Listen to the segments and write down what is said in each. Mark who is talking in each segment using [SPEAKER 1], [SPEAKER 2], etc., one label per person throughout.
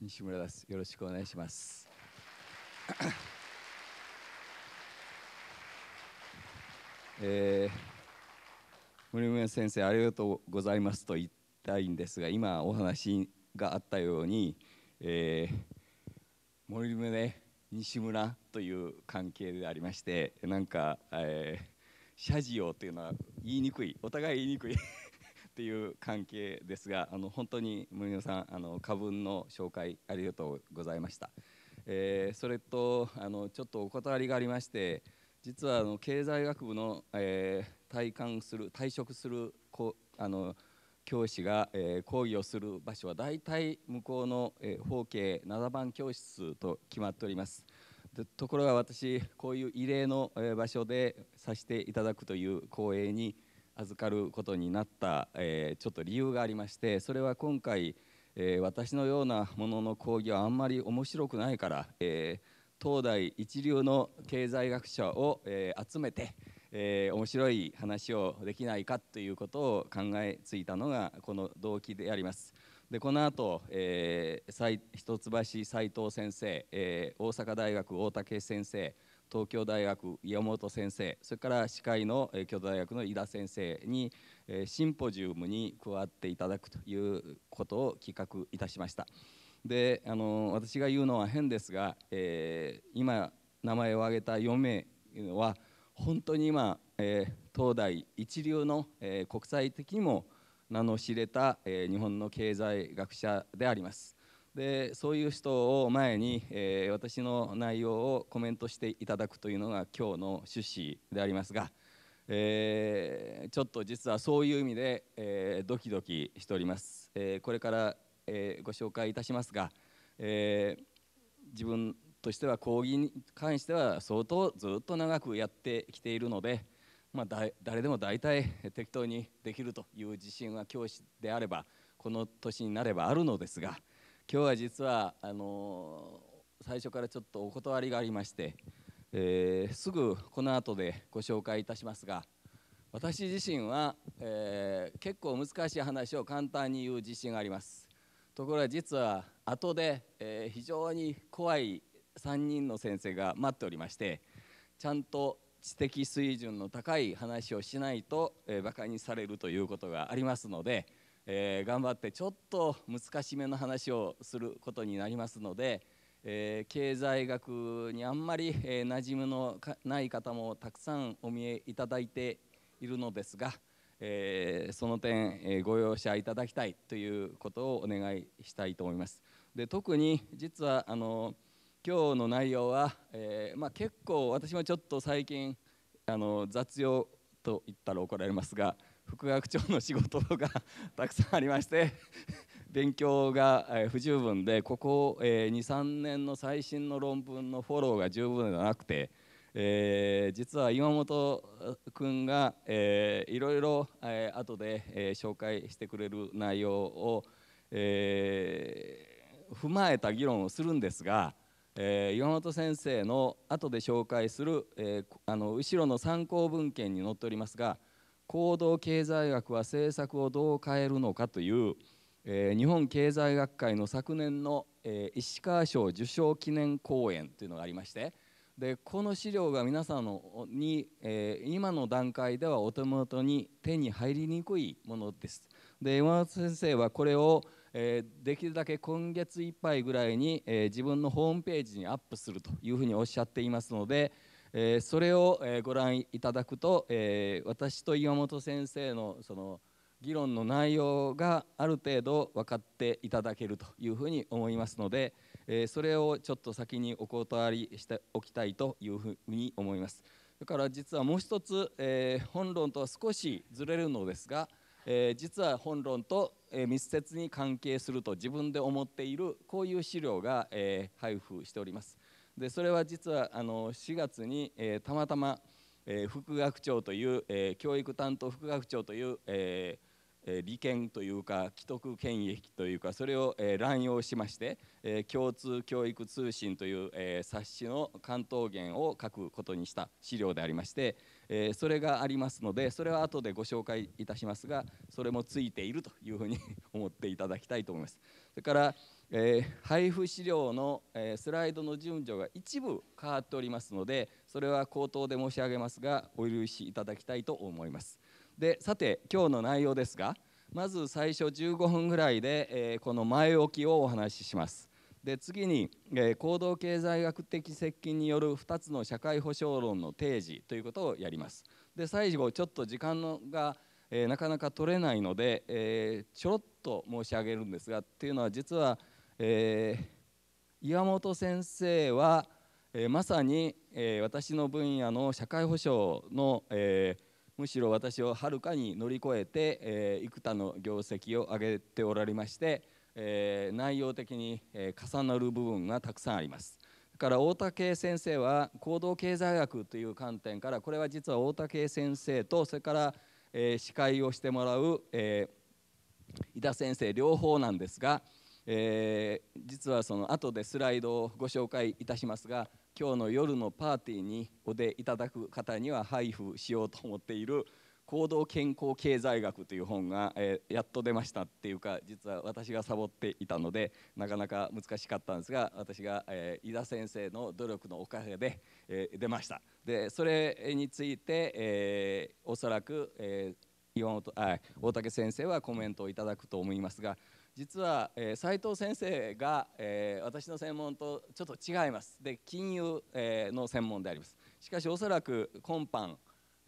[SPEAKER 1] 西村です。よろしくお願いします。えー、森村先生ありがとうございますと言いたいんですが今お話があったように、えー、森宗西村という関係でありましてなんか、えー、謝辞をというのは言いにくいお互い言いにくいっていう関係ですがあの本当に森野さんあの花粉の紹介ありがとうございました、えー、それとあのちょっとお断りがありまして実はあの経済学部の、えー、退官する退職するこあの教師が、えー、講義をする場所は大体向こうの、えー、方7番教室と決まっておりますでところが私こういう異例の、え場所でさせていただくという光栄に預かることになった、えー、ちょっと理由がありましてそれは今回、えー、私のようなものの講義はあんまり面白くないから、えー、東大一流の経済学者を、え集めて、え面白い話をできないかということを考えついたのがこの動機であります。でこの後、えー、一橋斎藤先生、え大阪大学大竹先生東京大学山本先生それから司会医の京都大学の井田先生にシンポジウムに加わっていただくということを企画いたしましたであの私が言うのは変ですが、えー、今名前を挙げた4名は本当に今、えー、東大一流の、えー、国際的にも名の知れた、えー、日本の経済学者でありますでそういう人を前に、えー、私の内容をコメントしていただくというのが今日の趣旨でありますが、えー、ちょっと実はそういう意味で、えー、ドキドキしております、えこれから、えご紹介いたしますが、え自分としては講義に関しては相当ずっと長くやってきているので、まあ、誰でも大体適当にできるという自信は教師であればこの年になればあるのですが。今日は実はあの最初からちょっとお断りがありまして、えー、すぐこの後でご紹介いたしますが私自身は、えー、結構難しい話を簡単に言う自信がありますところが実は後で、えー、非常に怖い3人の先生が待っておりましてちゃんと知的水準の高い話をしないと、えー、バカにされるということがありますのでえー、頑張ってちょっと難しめの話をすることになりますので、えー、経済学にあんまり、えー、馴染むのかない方もたくさんお見えいただいているのですが、えー、その点、えご容赦いただきたいということをお願いしたいと思います。で特に実はあの今日の内容は、えまあ、結構私もちょっと最近あの雑用と言ったら怒られますが副学長の仕事がたくさんありまして 勉強が不十分でここ23年の最新の論文のフォローが十分ではなくて、えー、実は岩本君が、えー、いろいろ、えー、後で、えー、紹介してくれる内容を、えー、踏まえた議論をするんですが、えー、岩本先生の後で紹介する、えー、あの後ろの参考文献に載っておりますが行動経済学は政策をどう変えるのかという、えー、日本経済学会の昨年の、えー、石川賞受賞記念講演というのがありましてでこの資料が皆さんのに、えー、今の段階ではお手元に手に入りにくいものです。で山本先生はこれを、えできるだけ今月いっぱいぐらいに、え自分のホームページにアップするというふうにおっしゃっていますので、えそれを、えご覧いただくと、え私と岩本先生のその議論の内容がある程度分かっていただけるというふうに思いますので、えそれをちょっと先にお断りしておきたいというふうに思います。それから実はもう一つ、え本論とは少しずれるのですが、え実は本論と、え密接に関係すると自分で思っているこういう資料が、え配布しております。でそれは実はあの4月に、えー、たまたま、えー、副学長という、えー、教育担当副学長という、えー、利権というか既得権益というかそれを、え乱用しまして、え共通教育通信という、え冊子の関東言を書くことにした資料でありまして、えそれがありますのでそれは後でご紹介いたしますがそれもついているというふうに 思っていただきたいと思います。それからえー、配布資料の、えー、スライドの順序が一部変わっておりますのでそれは口頭で申し上げますがお許しいただきたいと思いますでさて今日の内容ですがまず最初15分ぐらいで、えー、この前置きをお話ししますで次に、え行動経済学的接近による2つの社会保障論の提示ということをやりますで最後ちょっと時間のがえなかなか取れないので、えちょろっと申し上げるんですがっていうのは実はえー、岩本先生は、えー、まさに、えー、私の分野の社会保障の、えー、むしろ私をはるかに乗り越えて、えー、幾多の業績を上げておられまして、えー、内容的に、えー、重なる部分がたくさんあります。から大竹先生は行動経済学という観点からこれは実は大竹先生とそれから、えー、司会をしてもらう、えー、井田先生両方なんですが、えー、実はその後でスライドをご紹介いたしますが今日の夜のパーティーにお出いただく方には配布しようと思っている行動健康経済学という本が、えー、やっと出ましたっていうか実は私がサボっていたのでなかなか難しかったんですが私が、えー、井田先生の努力のおかげで、えー、出ましたでそれについて、えおそらく、え岩本あ大竹先生はコメントをいただくと思いますが実は、えー、斉藤先生が、えー、私の専門とちょっと違いますで金融、えー、の専門でありますしかしおそらく今般、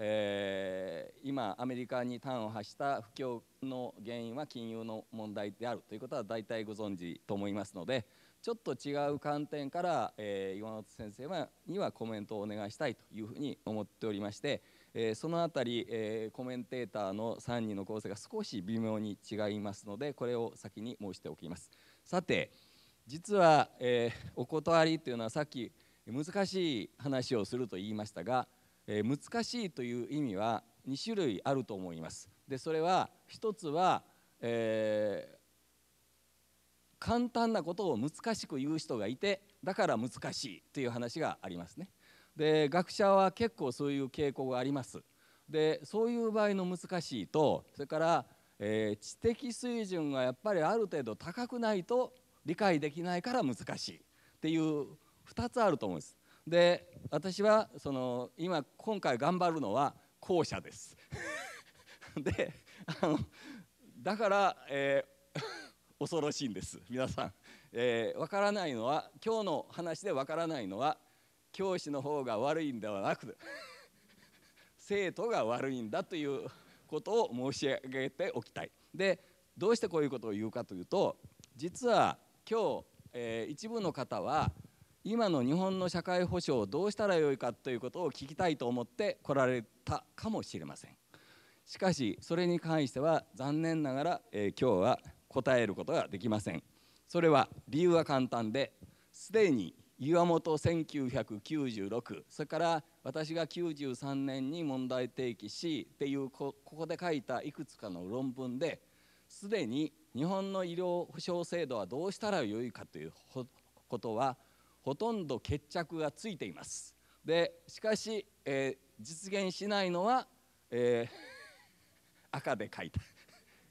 [SPEAKER 1] えー、今アメリカに端を発した不況の原因は金融の問題であるということは大体ご存知と思いますのでちょっと違う観点から、えー、岩本先生にはコメントをお願いしたいというふうに思っておりまして。えー、その辺り、えー、コメンテーターの3人の構成が少し微妙に違いますのでこれを先に申しておきますさて実は、えー、お断りというのはさっき難しい話をすると言いましたが、え難しいという意味は2種類あると思いますでそれは1つは、え簡単なことを難しく言う人がいてだから難しいという話がありますねで学者は結構そういう傾向がありますでそういう場合の難しいとそれから、えー、知的水準がやっぱりある程度高くないと理解できないから難しいっていう2つあると思うんです。で私はその今今回頑張るのは後者です。であのだから、えー、恐ろしいんです皆さん。えー、分からないのは今日の話で分からないのは教師の方が悪いんではなく 生徒が悪いんだということを申し上げておきたい。でどうしてこういうことを言うかというと実は今日、えー、一部の方は今の日本の社会保障をどうしたらよいかということを聞きたいと思って来られたかもしれません。しかしそれに関しては残念ながら、えー、今日は答えることができません。それは理由は簡単ですでに岩本1996それから私が93年に問題提起しっていうここで書いたいくつかの論文ですでに日本の医療保障制度はどうしたらよいかということはほとんど決着がついています。でしかし、えー、実現しないのは、えー、赤で書いた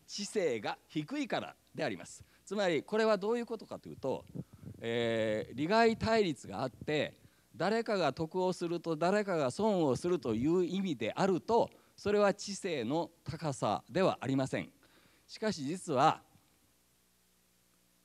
[SPEAKER 1] 知性 が低いからであります。つまりこれはどういうことかというとえー、利害対立があって誰かが得をすると誰かが損をするという意味であるとそれは知性の高さではありませんしかし実は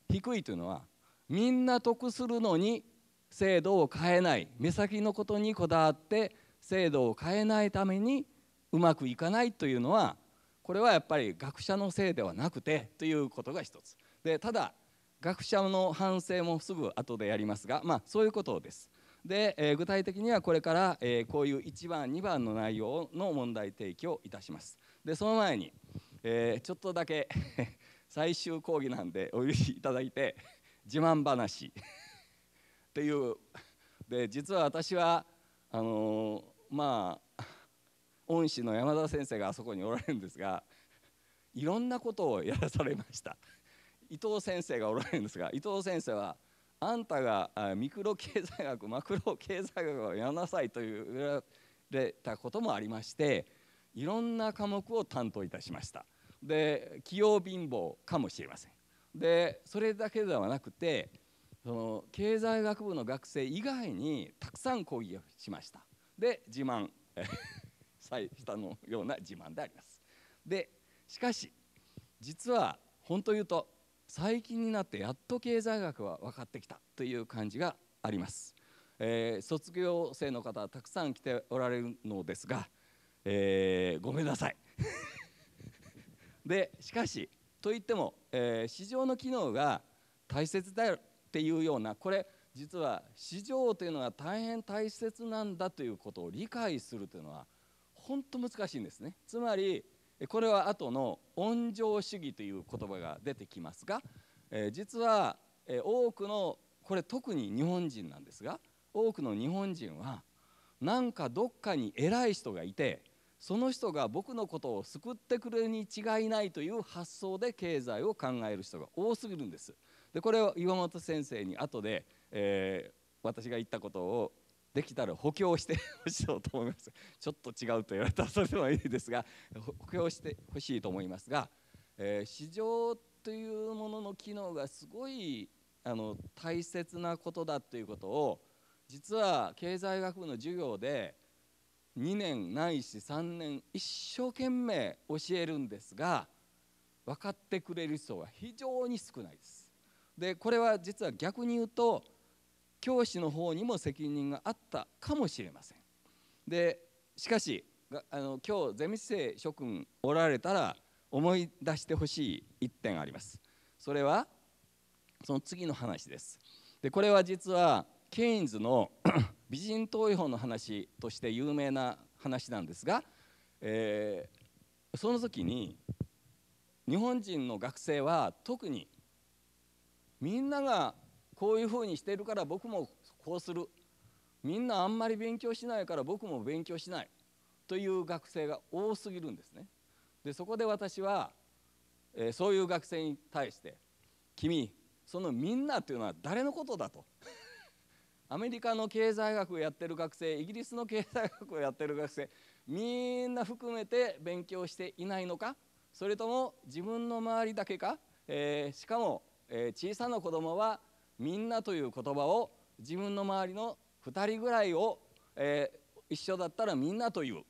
[SPEAKER 1] 低いというのはみんな得するのに制度を変えない目先のことにこだわって制度を変えないためにうまくいかないというのはこれはやっぱり学者のせいではなくてということが一つでただ学者の反省もすぐ後でやりますが、まあ、そういうことです。で、えー、具体的にはこれから、えー、こういう1番2番の内容の問題提起をいたします。でその前に、えー、ちょっとだけ 最終講義なんでお許しいただいて自慢話っていうで実は私はあのまあ恩師の山田先生があそこにおられるんですがいろんなことをやらされました。伊藤先生がおられるんですが伊藤先生はあんたがミクロ経済学マクロ経済学をやんなさいと言われたこともありましていろんな科目を担当いたしましたで器用貧乏かもしれませんでそれだけではなくてその経済学部の学生以外にたくさん講義をしましたで自慢最下 のような自慢でありますでしかし実は本当言うと最近になってやっと経済学は分かってきたという感じがあります、えー、卒業生の方たくさん来ておられるのですが、えー、ごめんなさい でしかしといっても、えー、市場の機能が大切だよっていうようなこれ実は市場というのは大変大切なんだということを理解するというのは本当難しいんですねつまりこれは後の温情主義という言葉が出てきますが、え実は、え多くのこれ特に日本人なんですが多くの日本人はなんかどっかに偉い人がいてその人が僕のことを救ってくれるに違いないという発想で経済を考える人が多すぎるんです。でこれを岩本先生に後で、えー、私が言ったことをできたら補強してほ しいと思いますちょっと違うと言われたらそれでもいいですが補強してほしいと思いますが、えー、市場というものの機能がすごいあの大切なことだということを実は経済学部の授業で2年ないし3年一生懸命教えるんですが分かってくれる人は非常に少ないです。でこれは実は逆に言うと教師の方にも責任があったかもしれませんでしかしあの今日ゼミ生諸君おられたら思い出してほしい一点ありますそれはその次の話ですでこれは実はケインズの 美人投票の話として有名な話なんですが、えー、その時に日本人の学生は特にみんながこういうふうにしてるから僕もこうするみんなあんまり勉強しないから僕も勉強しないという学生が多すぎるんですね。でそこで私は、えー、そういう学生に対して「君そのみんなというのは誰のことだ」と。アメリカの経済学をやってる学生イギリスの経済学をやってる学生みんな含めて勉強していないのかそれとも自分の周りだけか、えー、しかも、えー、小さな子供はみんなという言葉を自分の周りの2人ぐらいを、えー、一緒だったらみんなという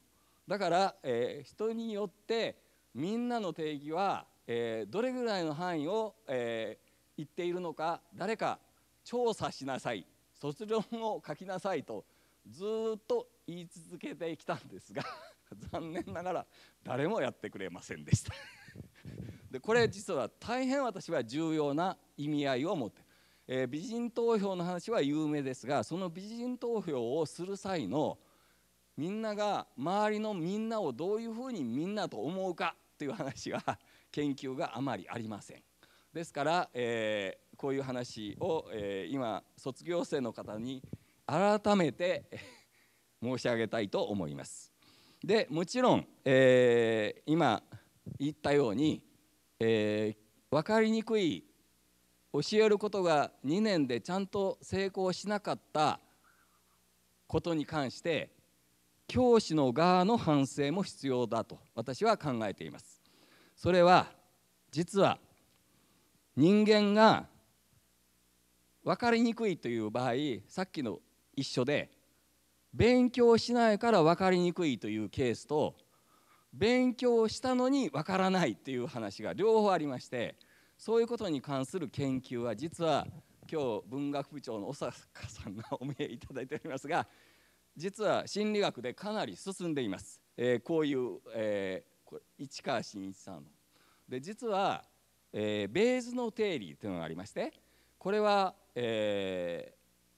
[SPEAKER 1] だから、えー、人によってみんなの定義は、えー、どれぐらいの範囲を、えー、言っているのか誰か調査しなさい卒論を書きなさいとずっと言い続けてきたんですが 残念ながら誰もやってくれませんでした でこれ実は大変私は重要な意味合いを持ってえー、美人投票の話は有名ですがその美人投票をする際のみんなが周りのみんなをどういうふうにみんなと思うかという話は研究があまりありません。ですから、えー、こういう話を、えー、今卒業生の方に改めて申し上げたいと思います。でもちろん、えー、今言ったように、えー、分かりにくい教えることが2年でちゃんと成功しなかったことに関して教師の側の反省も必要だと私は考えていますそれは実は人間が分かりにくいという場合さっきの一緒で勉強しないから分かりにくいというケースと勉強したのに分からないという話が両方ありましてそういうことに関する研究は実は今日文学部長の小坂さんがお見えいただいておりますが実は心理学でかなり進んでいます、えー、こういう、えー、これ市川真一さんの。で実は、えー、ベーズの定理というのがありましてこれは、え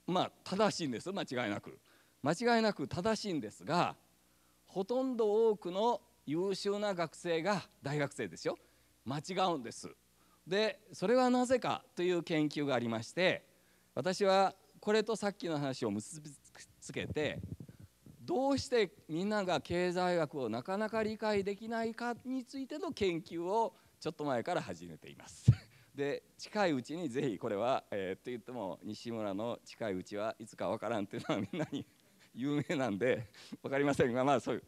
[SPEAKER 1] ー、まあ正しいんです間違いなく間違いなく正しいんですがほとんど多くの優秀な学生が大学生ですよ間違うんですでそれはなぜかという研究がありまして私はこれとさっきの話を結びつけてどうしてみんなが経済学をなかなか理解できないかについての研究をちょっと前から始めています。で近いうちにぜひこれは、えー、と言っても西村の近いうちはいつか分からんというのはみんなに有名なんで分かりませんがまあそういう。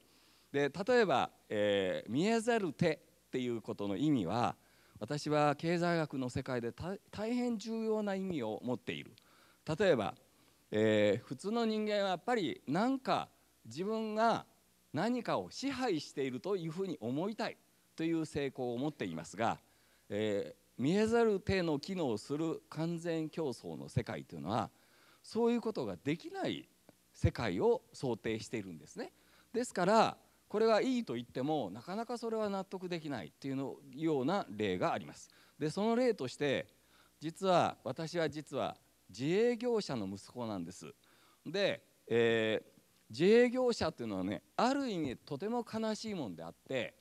[SPEAKER 1] で例えば、えー、見えざる手っていうことの意味は私は経済学の世界で大変重要な意味を持っている例えば、えー、普通の人間はやっぱり何か自分が何かを支配しているというふうに思いたいという成功を持っていますが、えー、見えざる手の機能する完全競争の世界というのはそういうことができない世界を想定しているんですね。ですからこれがいいと言ってもなかなかそれは納得できないっていうのような例があります。でその例として実は私は実は自営業者の息子なんです。で、えー、自営業者っていうのはねある意味とても悲しいもんであって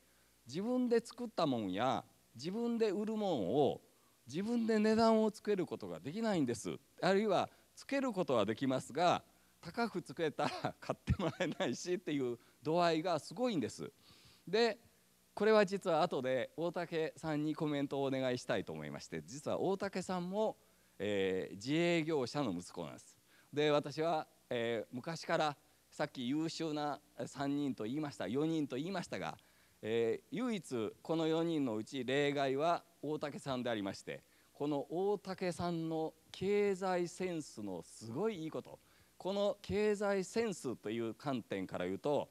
[SPEAKER 1] 自分で作ったもんや自分で売るもんを自分で値段をつけることができないんですあるいはつけることはできますが高くつけたら買ってもらえないしっていう度合いがすごいんですでこれは実は後で大竹さんにコメントをお願いしたいと思いまして実は大竹さんも、えー、自営業者の息子なんですで私は、えー、昔からさっき優秀な3人と言いました4人と言いましたが、えー、唯一この4人のうち例外は大竹さんでありましてこの大竹さんの経済センスのすごいいいことこの経済センスという観点から言うと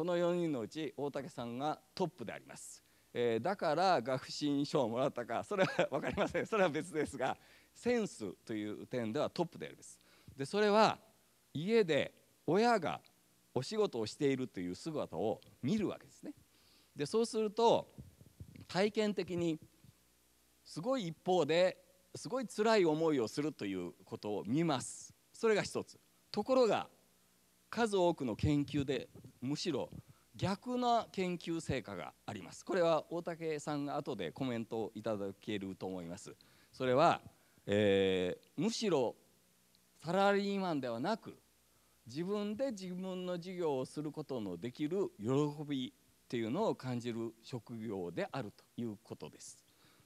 [SPEAKER 1] この4人のうち大竹さんがトップであります、えー、だから学信賞をもらったかそれは分 かりませんそれは別ですがセンスという点ではトップでありますでそれは家で親がお仕事をしているという姿を見るわけですねでそうすると体験的にすごい一方ですごい辛い思いをするということを見ますそれが一つところが数多くの研究でむしろ逆な研究成果がありますこれは大竹さんが後でコメントをいただけると思いますそれは、えー、むしろサラリーマンではなく自分で自分の事業をすることのできる喜びっていうのを感じる職業であるということです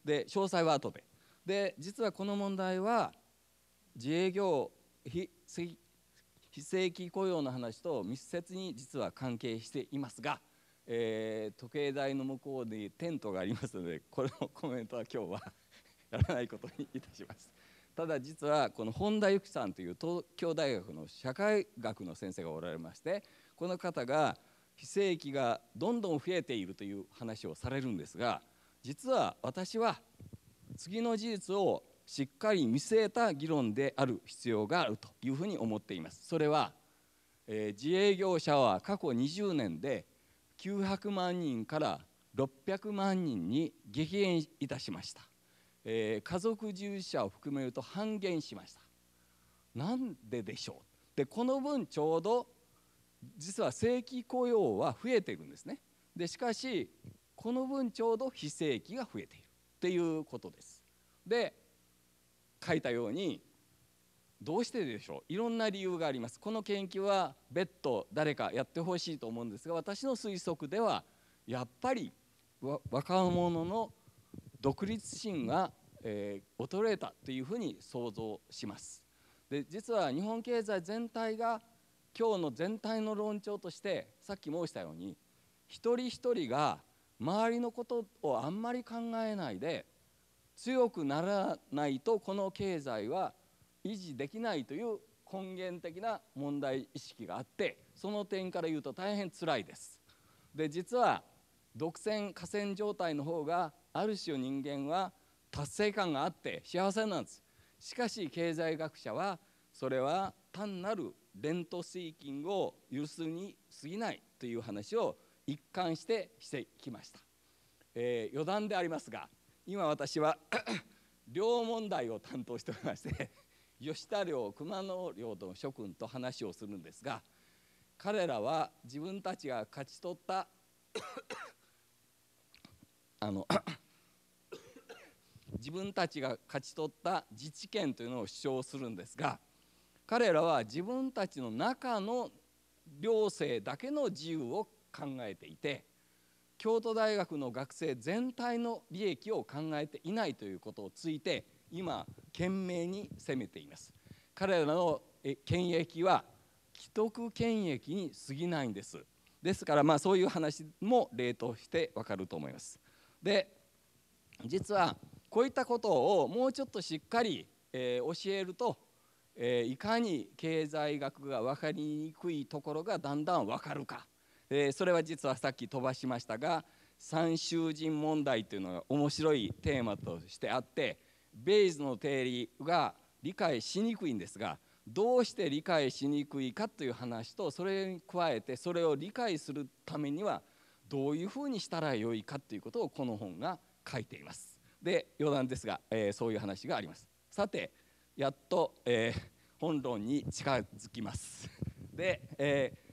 [SPEAKER 1] で詳細は後でで実はこの問題は自営業非非正規雇用の話と密接に実は関係していますが、えー、時計台の向こうにテントがありますのでこれのコメントは今日はやらないことにいたします。ただ実はこの本田由紀さんという東京大学の社会学の先生がおられましてこの方が非正規がどんどん増えているという話をされるんですが実は私は次の事実をしっかり見据えた議論である必要があるというふうに思っています。それは、えー、自営業者は過去20年で900万人から600万人に激減いたしました、えー、家族従事者を含めると半減しましたなんででしょうでこの分ちょうど実は正規雇用は増えているんですねでしかしこの分ちょうど非正規が増えているっていうことですで書いたようにどうしてでしょういろんな理由がありますこの研究は別途誰かやってほしいと思うんですが私の推測ではやっぱり若者の独立心が、えー、衰えたというふうに想像しますで実は日本経済全体が今日の全体の論調としてさっき申したように一人一人が周りのことをあんまり考えないで強くならないとこの経済は維持できないという根源的な問題意識があってその点から言うと大変つらいです。で実は独占河川状態の方がある種人間は達成感があって幸せなんです。しかし経済学者はそれは単なるレントイーキングを有数に過ぎないという話を一貫してしてきました。えー、余談でありますが今私は寮 問題を担当しておりまして吉田寮熊野寮の諸君と話をするんですが彼らは自分たちが勝ち取った あの 自分たちが勝ち取った自治権というのを主張するんですが彼らは自分たちの中の寮生だけの自由を考えていて京都大学の学生全体の利益を考えていないということをついて今懸命に攻めています彼らの権益は既得権益に過ぎないんですですからまあそういう話も例としてわかると思いますで実はこういったことをもうちょっとしっかり、えー、教えると、えー、いかに経済学が分かりにくいところがだんだん分かるかえそれは実はさっき飛ばしましたが三囚人問題というのが面白いテーマとしてあってベイズの定理が理解しにくいんですがどうして理解しにくいかという話とそれに加えてそれを理解するためにはどういうふうにしたらよいかということをこの本が書いています。で余談ですが、えー、そういう話があります。さてやっと、えー、本論に近づきます。で、えー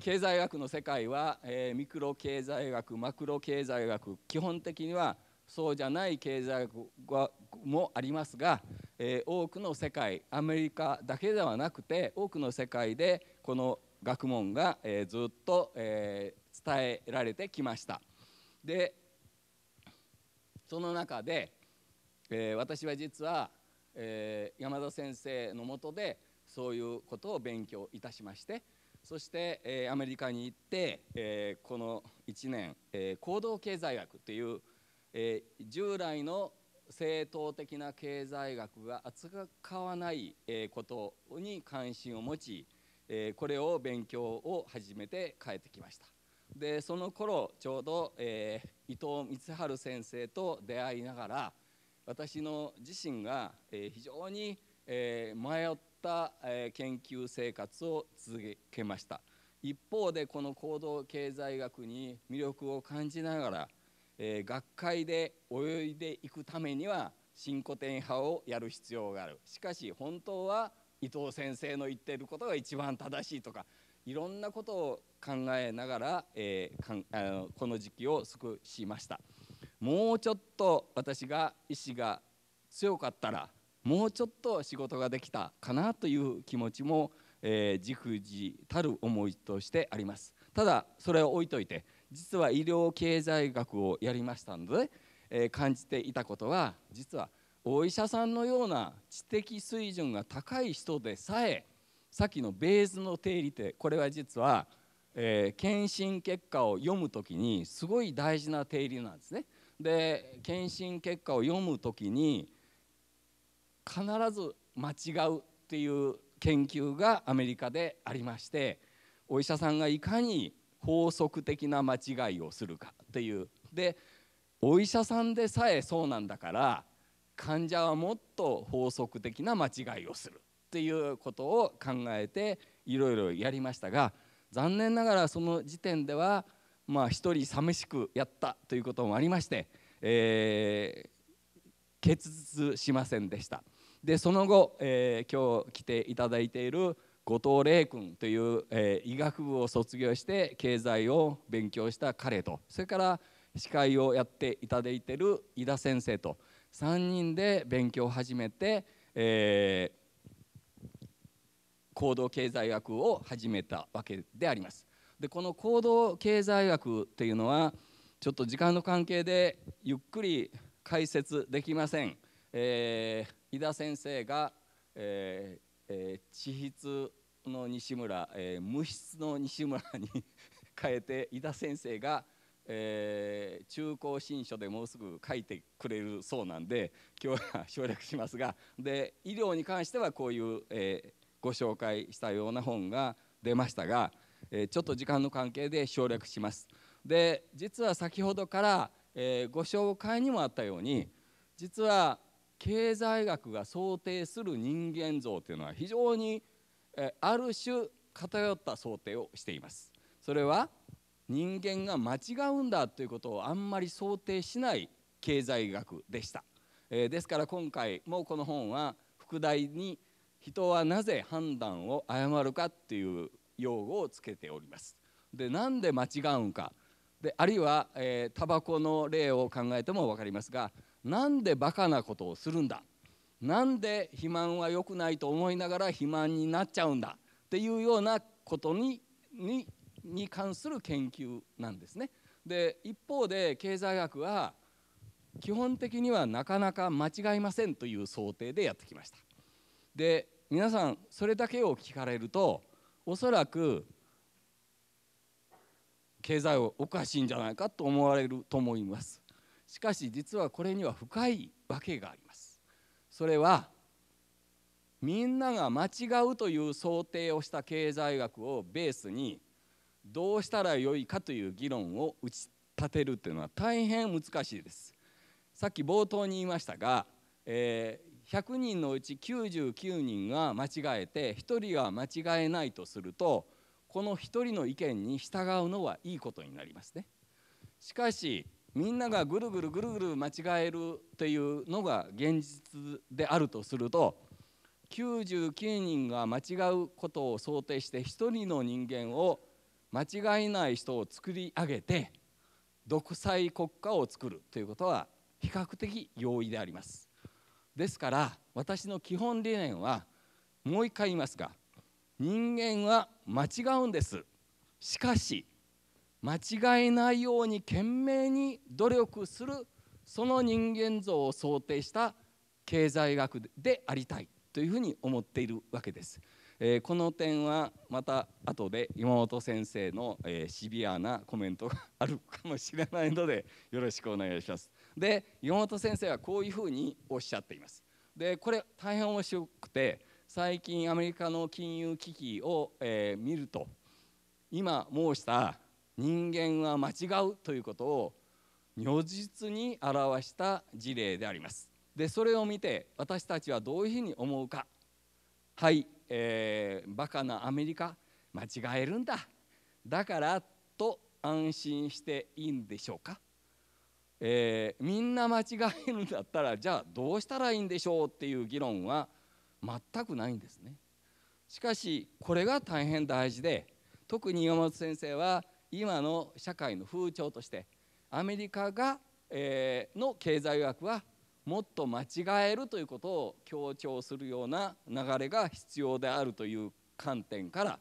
[SPEAKER 1] 経済学の世界は、えー、ミクロ経済学マクロ経済学基本的にはそうじゃない経済学もありますが、えー、多くの世界アメリカだけではなくて多くの世界でこの学問が、えー、ずっと、えー、伝えられてきました。でその中で、えー、私は実は、えー、山田先生のもとでそういうことを勉強いたしまして、そして、えアメリカに行って、えこの1年、え行動経済学という、え従来の正統的な経済学が扱わないことに関心を持ちこれを勉強を始めて帰ってきましたでその頃ちょうど、え伊藤光晴先生と出会いながら私の自身が非常に迷っった研究生活を続けました一方でこの行動経済学に魅力を感じながら、え学会で泳いでいくためには新古典派をやる必要があるしかし本当は伊藤先生の言っていることが一番正しいとかいろんなことを考えながら、えー、かんあのこの時期を過ごしましたもうちょっと私が意志が強かったらもうちょっと仕事ができたかなという気持ちも、えー、自負自たる思いとしてありますただそれを置いといて実は医療経済学をやりましたので、えー、感じていたことは実はお医者さんのような知的水準が高い人でさえさっきのベースの定理ってこれは実は、えー、検診結果を読む時にすごい大事な定理なんですね。で検診結果を読む時に必ず間違うっていう研究がアメリカでありましてお医者さんがいかに法則的な間違いをするかっていうでお医者さんでさえそうなんだから患者はもっと法則的な間違いをするっていうことを考えていろいろやりましたが残念ながらその時点ではまあ一人寂しくやったということもありまして、えー、結実しませんでした。でその後、えー、今日来ていただいている後藤玲君という、えー、医学部を卒業して経済を勉強した彼とそれから司会をやっていただいている井田先生と3人で勉強を始めて、えー、行動経済学を始めたわけであります。でこの行動経済学というのはちょっと時間の関係でゆっくり解説できません。えー井田先生が、えーえー、地筆の西村、えー、無筆の西村に 変えて井田先生が、えー、中高新書でもうすぐ書いてくれるそうなんで今日は省略しますがで医療に関してはこういう、えー、ご紹介したような本が出ましたが、えー、ちょっと時間の関係で省略します。で実は先ほどから、えー、ご紹介にもあったように実は経済学が想定する人間像というのは非常にある種偏った想定をしていますそれは人間が間違うんだということをあんまり想定しない経済学でした、えー、ですから今回もこの本は副題に人はなぜ判断を誤るかっていう用語をつけておりますでなんで間違うんかであるいは、えタバコの例を考えても分かりますがなんでバカなことをするんだなんで肥満は良くないと思いながら肥満になっちゃうんだっていうようなことにに関する研究なんですね。で一方で経済学は基本的にはなかなか間違いませんという想定でやってきました。で皆さんそれだけを聞かれるとおそらく経済をおかしいんじゃないかと思われると思います。しかし実はこれには深い訳がありますそれはみんなが間違うという想定をした経済学をベースにどうしたらよいかという議論を打ち立てるというのは大変難しいですさっき冒頭に言いましたが、えー、100人のうち99人が間違えて1人が間違えないとするとこの1人の意見に従うのはいいことになりますねしかしみんながぐるぐるぐるぐる間違えるというのが現実であるとすると99人が間違うことを想定して1人の人間を間違いない人を作り上げて独裁国家を作るということは比較的容易であります。ですから私の基本理念はもう一回言いますが人間は間違うんですしかし間違えないように懸命に努力するその人間像を想定した経済学でありたいというふうに思っているわけです。えー、この点はまた後で山本先生の、えー、シビアなコメントがあるかもしれないのでよろしくお願いします。で山本先生はこういうふうにおっしゃっています。でこれ大変面白くて最近アメリカの金融危機を、えー、見ると今申した人間は間違うということを如実に表した事例でありますでそれを見て私たちはどういうふうに思うかはい、えー、バカなアメリカ間違えるんだだからと安心していいんでしょうか、えー、みんな間違えるんだったらじゃあどうしたらいいんでしょうっていう議論は全くないんですねしかしこれが大変大事で特に山本先生は今の社会の風潮としてアメリカが、えー、の経済学はもっと間違えるということを強調するような流れが必要であるという観点から、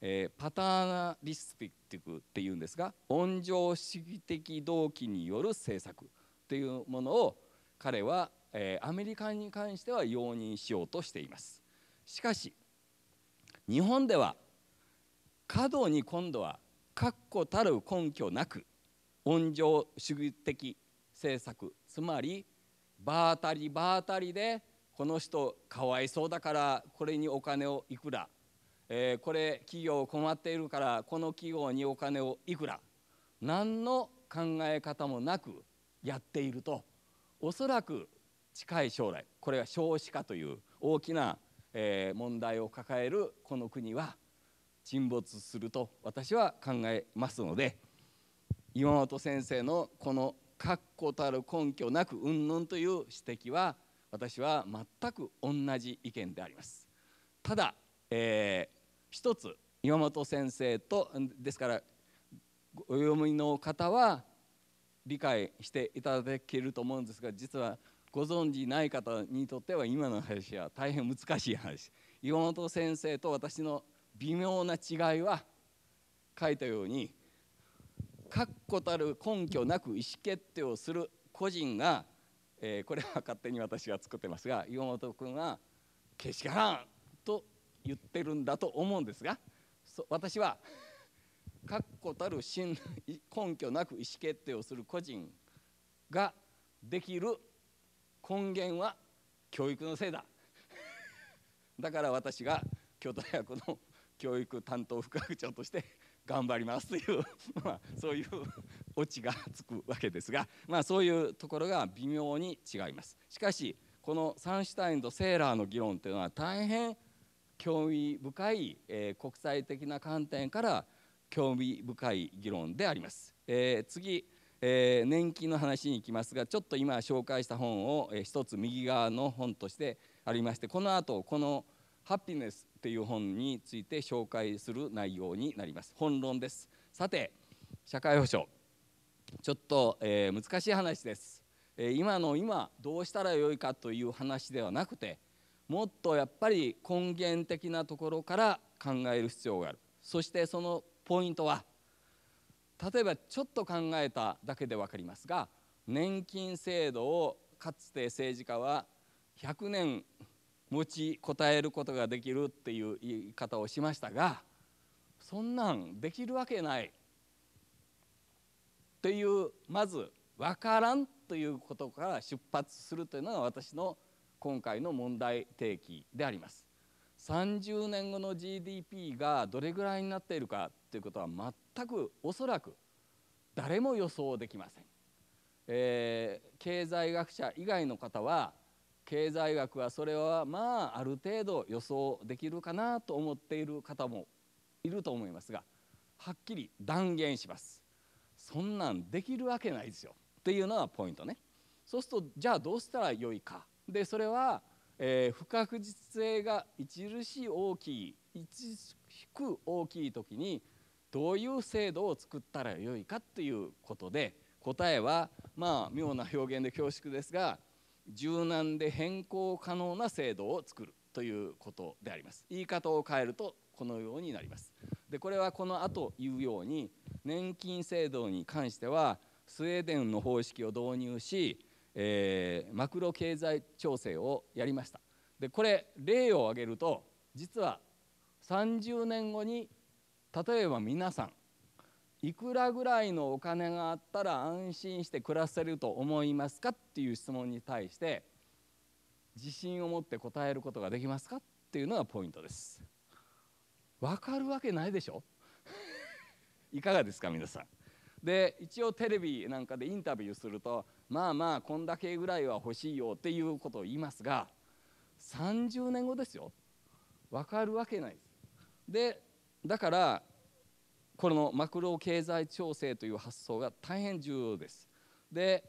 [SPEAKER 1] えー、パターナリスティックっていうんですが温情主義的動機による政策というものを彼は、えー、アメリカに関しては容認しようとしています。しかし日本では過度に今度は確固たる根拠なく温情主義的政策つまり場当たり場当たりでこの人かわいそうだからこれにお金をいくら、えー、これ企業困っているからこの企業にお金をいくら何の考え方もなくやっているとおそらく近い将来これが少子化という大きな問題を抱えるこの国は沈没すると私は考えますので岩本先生のこの確固たる根拠なく云々という指摘は私は全く同じ意見であります。ただ、えー、一つ岩本先生とですからお読みの方は理解していただけると思うんですが実はご存じない方にとっては今の話は大変難しい話岩本先生と私の微妙な違いは書いたように確固たる根拠なく意思決定をする個人が、えー、これは勝手に私が作ってますが岩本君はけしからんと言ってるんだと思うんですが私は確固たる信根拠なく意思決定をする個人ができる根源は教育のせいだだから私が京都大学の教育担当副学長として頑張りますというまあ、そういうオチがつくわけですが、まあ、そういうところが微妙に違います。しかしこのサンシュタインとセーラーの議論というのは大変興味深い、えー、国際的な観点から興味深い議論であります。えー、次、えー、年金の話に行きますがちょっと今紹介した本を、えー、一つ右側の本としてありましてこの後この「ハッピネスという本について紹介する内容になります本論ですさて社会保障ちょっと、えー、難しい話です、えー、今の今どうしたらよいかという話ではなくてもっとやっぱり根源的なところから考える必要があるそしてそのポイントは例えばちょっと考えただけで分かりますが年金制度をかつて政治家は100年持ちこたえることができるっていう言い方をしましたがそんなんできるわけないというまず分からんということから出発するというのが私の今回の問題提起であります。30年後の GDP がどれぐらいになっているかということは全くおそらく誰も予想できません。えー、経済学者以外の方は経済学はそれはまあある程度予想できるかなと思っている方もいると思いますがはっきり断言しますそんなんできるわけないですよっていうのがポイントねそうするとじゃあどうしたらよいかでそれは、えー、不確実性が著しい大きい著しく大きい時にどういう制度を作ったらよいかということで答えはまあ妙な表現で恐縮ですが柔軟で変更可能な制度を作るということであります言い方を変えるとこのようになりますでこれはこの後言うように年金制度に関してはスウェーデンの方式を導入し、えー、マクロ経済調整をやりましたでこれ例を挙げると実は30年後に例えば皆さんいくらぐらいのお金があったら安心して暮らせると思いますかっていう質問に対して自信を持って答えることができますかっていうのがポイントです。わかるわけないでしょ いかがですか皆さん。で一応テレビなんかでインタビューするとまあまあこんだけぐらいは欲しいよっていうことを言いますが30年後ですよわかるわけないです。でだからこのマクロ経済調整という発想が大変重要です。で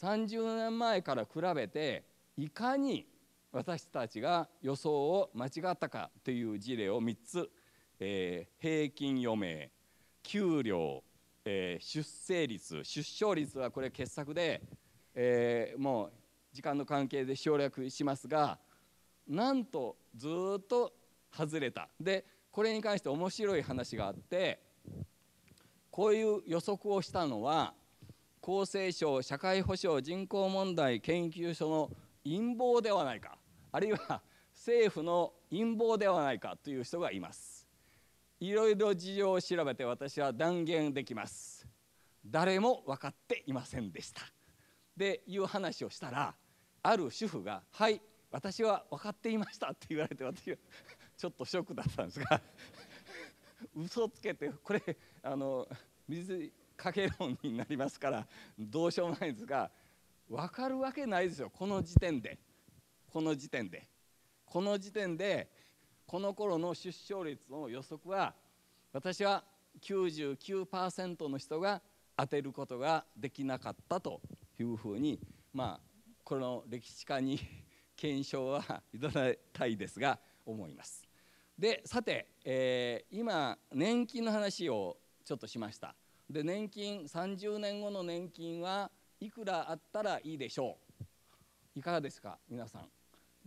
[SPEAKER 1] 30年前から比べていかに私たちが予想を間違ったかという事例を3つ、えー、平均余命給料、えー、出生率出生率はこれ傑作で、えー、もう時間の関係で省略しますがなんとずっと外れたでこれに関して面白い話があってこういう予測をしたのは厚生省社会保障人口問題研究所の陰謀ではないかあるいは政府の陰謀ではないかという人がいます。いろいろ事情を調べて私は断言できます。誰も分かっていませんでした。でいう話をしたらある主婦が「はい私は分かっていました」って言われて私はちょっとショックだったんですが 嘘つけてこれあの水かけ論になりますからどうしようもないんですが分かるわけないですよこの時点でこの時点でこの時点でこの頃の出生率の予測は私は99%の人が当てることができなかったというふうにまあこの歴史家に 検証はいただきたいですが思います。でさて、えー、今年金の話をちょっとしましたで年金30年後の年金はいくらあったらいいでしょういかがですか皆さん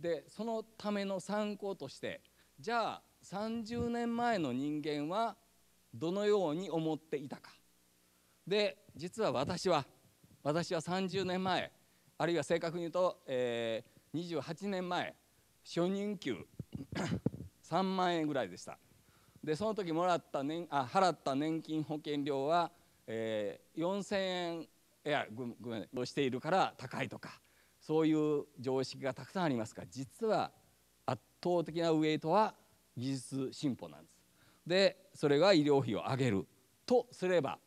[SPEAKER 1] でそのための参考としてじゃあ30年前の人間はどのように思っていたかで実は私は私は30年前あるいは正確に言うと、えー、28年前初任給3万円ぐらいでしたでその時もらった年あ払った年金保険料は、えー、4,000円いやごごめんをしているから高いとかそういう常識がたくさんありますが実は圧倒的なウエイトは技術進歩なんです。でそれが医療費を上げるとすれば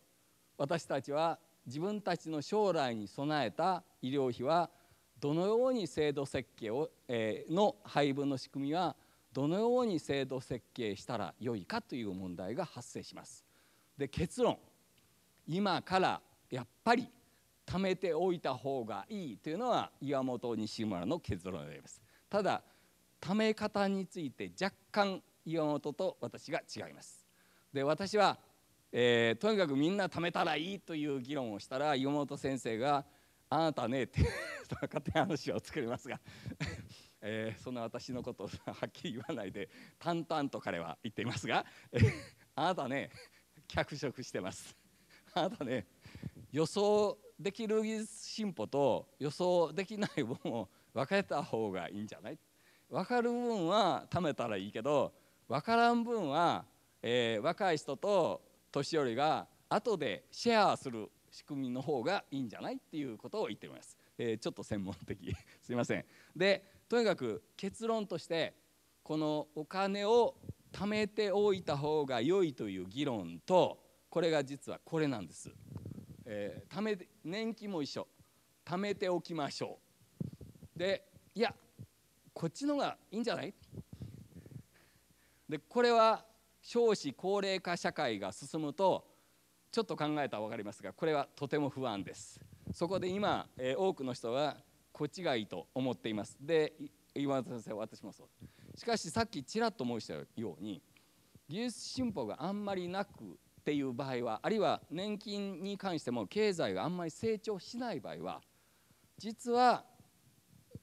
[SPEAKER 1] 私たちは自分たちの将来に備えた医療費はどのように制度設計を、えー、の配分の仕組みはどのように制度設計したらよいかという問題が発生します。で結論今からやっぱり貯めておいた方がいいというのは岩本西村の結論であります。ただ貯め方について若干岩本と私が違います。で私は、えー、とにかくみんな貯めたらいいという議論をしたら岩本先生が「あなたね」って勝手に話を作りますがえー、そな私のことをはっきり言わないで淡々と彼は言っていますが、えー、あなたね脚色してますあなたね予想できる技術進歩と予想できない分を分かれた方がいいんじゃない分かる分は貯めたらいいけど分からん分は、えー、若い人と年寄りが後でシェアする仕組みの方がいいんじゃないっていうことを言ってます、えー、ちょっと専門的すいませんでとにかく結論としてこのお金を貯めておいた方が良いという議論とこれが実はこれなんです、えー、貯め年金も一緒貯めておきましょうでいやこっちのがいいんじゃないでこれは少子高齢化社会が進むとちょっと考えたら分かりますがこれはとても不安ですそこで今、えー、多くの人はこっちがいいと思っていますで岩田先生私もそうしかしさっきちらっと申したように技術進歩があんまりなくっていう場合はあるいは年金に関しても経済があんまり成長しない場合は実は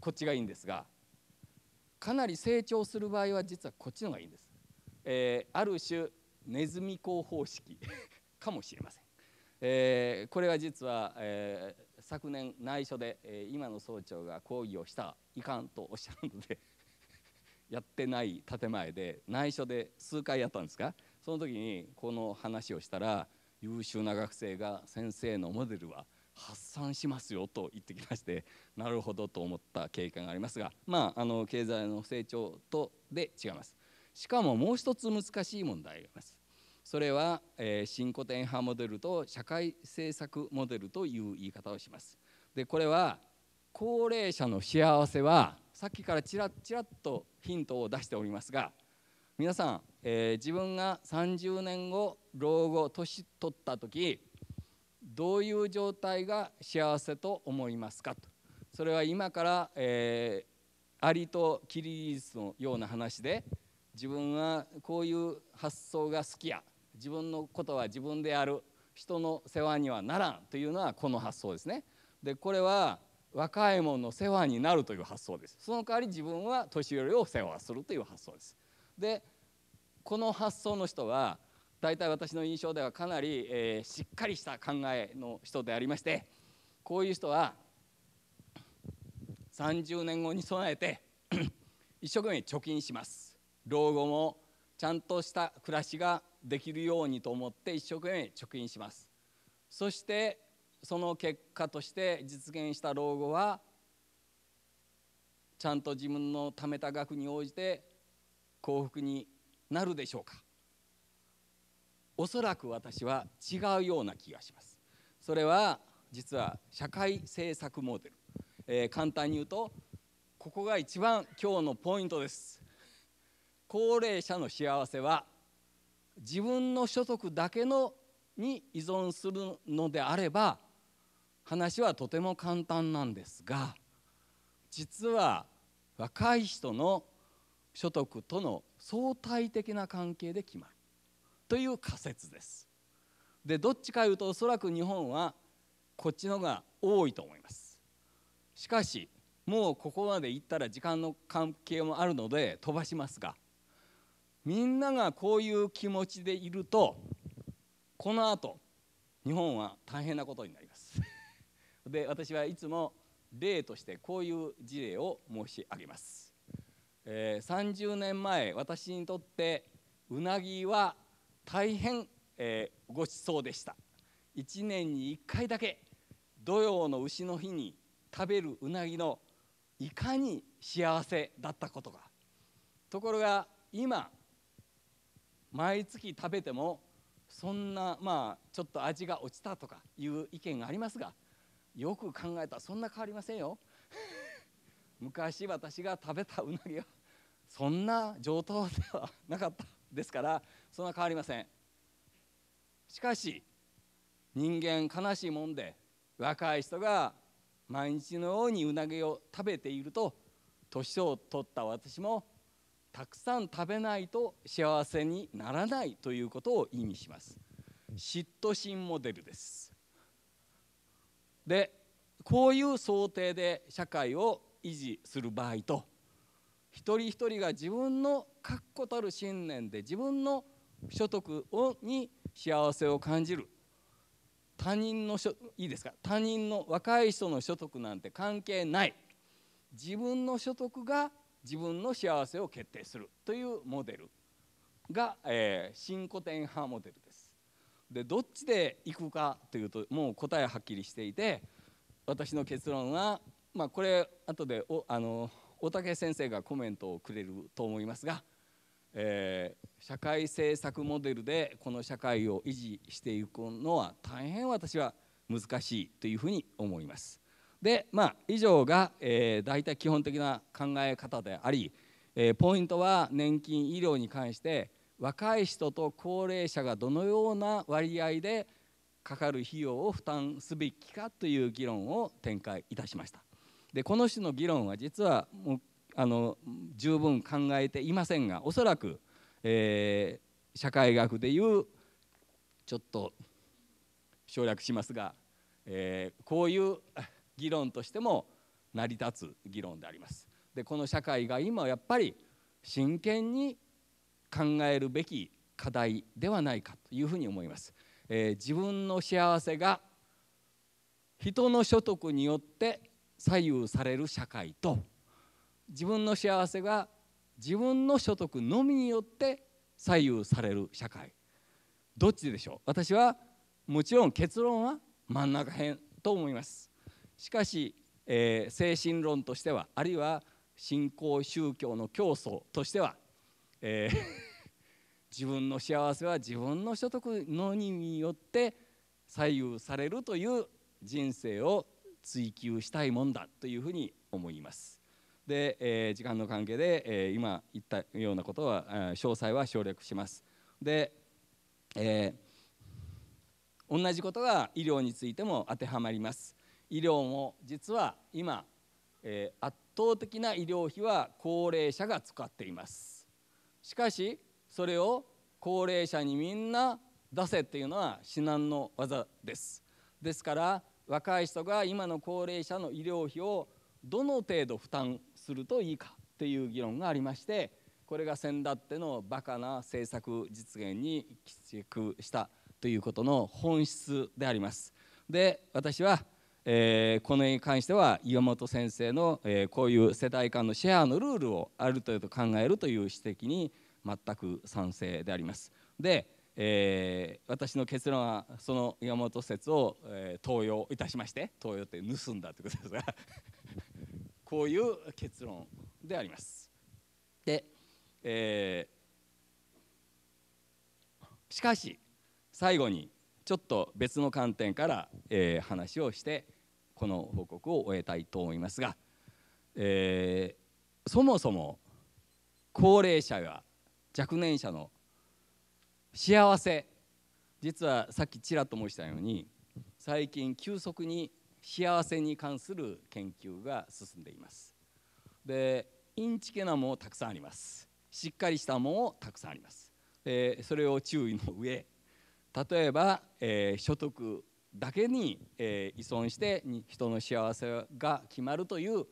[SPEAKER 1] こっちがいいんですがかなり成長する場合は実はこっちの方がいいんです、えー、ある種ネズミ講方式 かもしれません、えー、これは実は、えー、昨年内緒で、えー、今の総長が抗議をしたいかんとおっしゃるのでやってない建前で内緒で数回やったんですかその時にこの話をしたら優秀な学生が先生のモデルは発散しますよと言ってきましてなるほどと思った経験がありますがまああの経済の成長とで違いますしかももう一つ難しい問題がありますそれは、えー、新古典派モデルと社会政策モデルという言い方をしますでこれは高齢者の幸せはさっきからちらちらっとヒントを出しておりますが皆さん、えー、自分が30年後老後年取った時どういう状態が幸せと思いますかとそれは今から、えー、アリとキリギリスのような話で自分はこういう発想が好きや自分のことは自分でやる人の世話にはならんというのはこの発想ですね。でこれは若い者の世話になるという発想です。その代わり自分は年寄りを世話するという発想です。でこの発想の人は大体私の印象ではかなり、えー、しっかりした考えの人でありましてこういう人は30年後に備えて 一生懸命貯金します老後もちゃんとした暮らしができるようにと思って一生懸命貯金しますそしてその結果として実現した老後はちゃんと自分の貯めた額に応じて幸福になるでしょうかおそらく私は違うような気がしますそれは実は社会政策モデル、えー、簡単に言うとここが一番今日のポイントです高齢者の幸せは自分の所得だけのに依存するのであれば話はとても簡単なんですが実は若い人の所得との相対的な関係で決まるという仮説です。でどっちかいうとおそらく日本はこっちの方が多いと思います。しかしもうここまで行ったら時間の関係もあるので飛ばしますがみんながこういう気持ちでいるとこのあと日本は大変なことになります。で私はいつも例としてこういう事例を申し上げます。えー、30年前私にとってうなぎは大変、えー、ごちそうでした。1年に1回だけ土曜の牛の日に食べるうなぎのいかに幸せだったことかところが今毎月食べてもそんなまあちょっと味が落ちたとかいう意見がありますがよく考えたらそんな変わりませんよ 昔私が食べたうなぎはそんな上等ではなかったですからそんな変わりませんしかし人間悲しいもんで若い人が毎日のようにうなぎを食べていると年を取った私もたくさん食べないと幸せにならないということを意味します嫉妬心モデルですでこういう想定で社会を維持する場合と一人一人が自分の確固たる信念で自分の所得をに幸せを感じる他人のいいですか他人の若い人の所得なんて関係ない自分の所得が自分の幸せを決定するというモデルが、えー、新古典派モデルですでどっちで行くかというともう答えはっきりしていて私の結論は、まあ、これ後でおあの大竹先生がコメントをくれると思いますが、えー、社会政策モデルでこの社会を維持していくのは大変私は難しいというふうに思います。でまあ以上が、えー、大体基本的な考え方であり、えー、ポイントは年金医療に関して若い人と高齢者がどのような割合でかかる費用を負担すべきかという議論を展開いたしました。でこの種の議論は実はもうあの十分考えていませんがおそらく、えー、社会学でいうちょっと省略しますが、えー、こういう議論としても成り立つ議論であります。でこの社会が今やっぱり真剣に考えるべき課題ではないかというふうに思います。えー、自分の幸せが人の所得によって左右される社会と自分の幸せが自分の所得のみによって左右される社会どっちでしょう私はもちろん結論は真ん中辺と思いますしかし、えー、精神論としてはあるいは信仰宗教の教祖としては、えー、自分の幸せは自分の所得のによって左右されるという人生を追求したいもんだというふうに思います。で、えー、時間の関係で、えー、今言ったようなことは詳細は省略します。で、えー、同じことが医療についても当てはまります。医療も実は今、えー、圧倒的な医療費は高齢者が使っていますしかしそれを高齢者にみんな出せっていうのは至難の業ですですから若い人が今の高齢者の医療費をどの程度負担するといいかっていう議論がありましてこれが先だってのバカな政策実現に帰着したということの本質であります。で私はえー、このに関しては岩本先生の、えー、こういう世代間のシェアのルールをある程度考えるという指摘に全く賛成であります。で、えー、私の結論はその岩本説を、えー、登用いたしまして登用って盗んだということですが こういう結論であります。で、えー、しかし最後にちょっと別の観点から、えー、話をしてこの報告を終えたいと思いますが、えー、そもそも高齢者や若年者の幸せ実はさっきちらっと申したように最近急速に幸せに関する研究が進んでいますでインチケなもたくさんありますしっかりしたもたくさんあります、えそれを注意の上例えば、えー、所得だけに、えー、依存して人の幸せが決まるという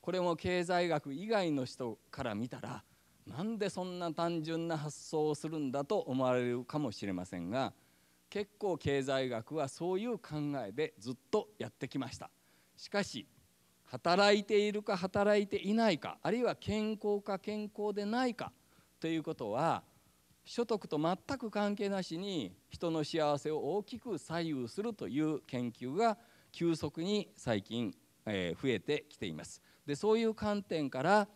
[SPEAKER 1] これも経済学以外の人から見たらなんでそんな単純な発想をするんだと思われるかもしれませんが結構経済学はそういう考えでずっとやってきました。しかし働いているか働いていないかあるいは健康か健康でないかということは所得と全く関係なしに人の幸せを大きく左右するという研究が急速に最近、え増えてきています。でそういう観点から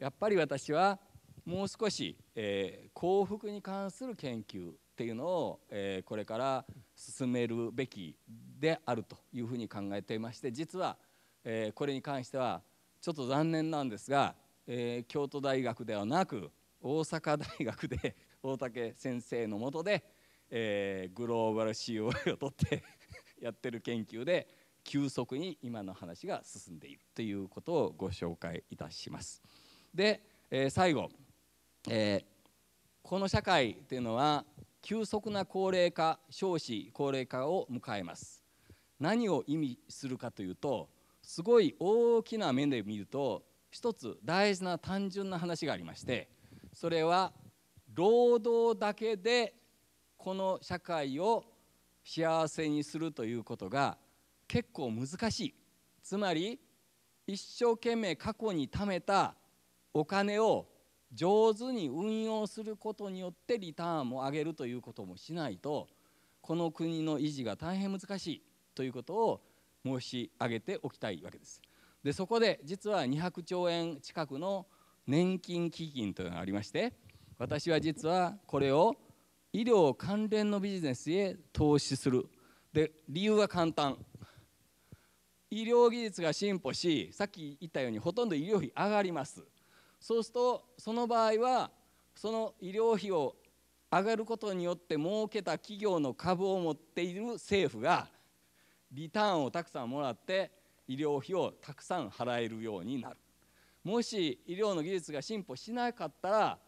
[SPEAKER 1] やっぱり私はもう少し、え幸福に関する研究っていうのを、えこれから進めるべきであるというふうに考えていまして実は、えこれに関してはちょっと残念なんですが、え京都大学ではなく大阪大学で大竹先生のもとで、えー、グローバル c o i を取って やってる研究で急速に今の話が進んでいるということをご紹介いたします。で、えー、最後、えー、この社会というのは急速な高齢化少子高齢化を迎えます。何を意味するかというとすごい大きな目で見ると一つ大事な単純な話がありましてそれは労働だけでこの社会を幸せにするということが結構難しいつまり一生懸命過去に貯めたお金を上手に運用することによってリターンも上げるということもしないとこの国の維持が大変難しいということを申し上げておきたいわけです。でそこで実は200兆円近くの年金基金というのがありまして私は実はこれを医療関連のビジネスへ投資するで理由は簡単医療技術が進歩しさっき言ったようにほとんど医療費上がりますそうするとその場合はその医療費を上がることによって儲けた企業の株を持っている政府がリターンをたくさんもらって医療費をたくさん払えるようになるもし医療の技術が進歩しなかったら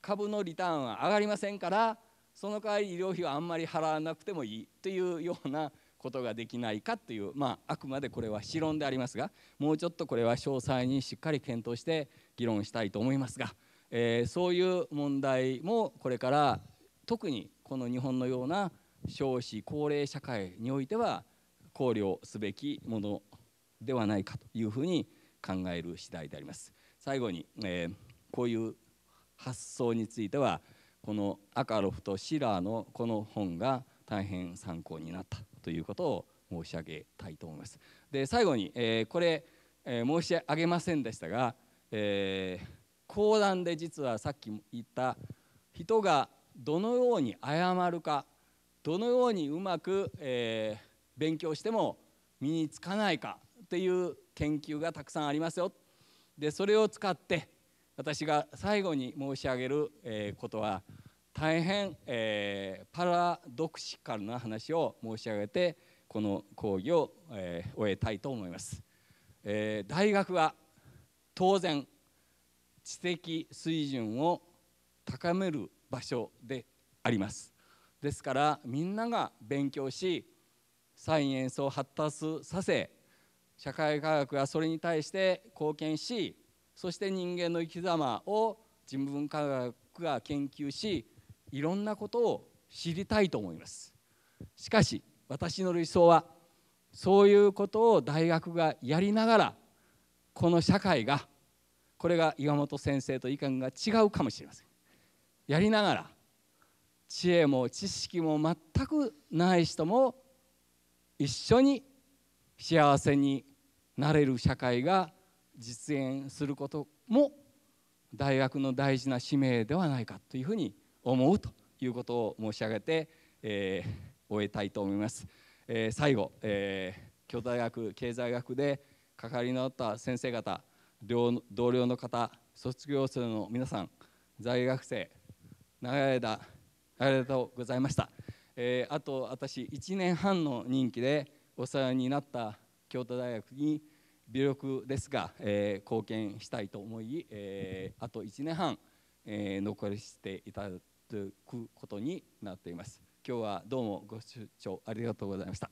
[SPEAKER 1] 株のリターンは上がりませんからその代わり医療費はあんまり払わなくてもいいというようなことができないかという、まあ、あくまでこれは私論でありますがもうちょっとこれは詳細にしっかり検討して議論したいと思いますが、えー、そういう問題もこれから特にこの日本のような少子高齢社会においては考慮すべきものではないかというふうに考える次第であります。最後に、えー、こういう発想についてはこのアカロフとシラーのこの本が大変参考になったということを申し上げたいと思います。で最後に、えー、これ、えー、申し上げませんでしたが、えー、講談で実はさっき言った人がどのように謝るかどのようにうまく、えー、勉強しても身につかないかっていう研究がたくさんありますよ。でそれを使って私が最後に申し上げる、えことは大変、えパラドクシカルな話を申し上げてこの講義を、え終えたいと思います、え大学は当然知的水準を高める場所でありますですからみんなが勉強しサイエンスを発達させ社会科学がそれに対して貢献しそして人間の生き様を人文科学が研究しいろんなことを知りたいと思いますしかし私の理想はそういうことを大学がやりながらこの社会がこれが岩本先生と意見が違うかもしれませんやりながら知恵も知識も全くない人も一緒に幸せになれる社会が実現することも大学の大事な使命ではないかというふうに思うということを申し上げて、えー、終えたいと思います。えー、最後、えー、京都大学経済学で係りのあった先生方同僚の方卒業生の皆さん在学生長い間ありがとうございました、えー、あと私1年半の任期でお世話になった京都大学に微力ですが、えー、貢献したいと思い、えー、あと1年半、えー、残していただくことになっています。今日はどうもご視聴ありがとうございました。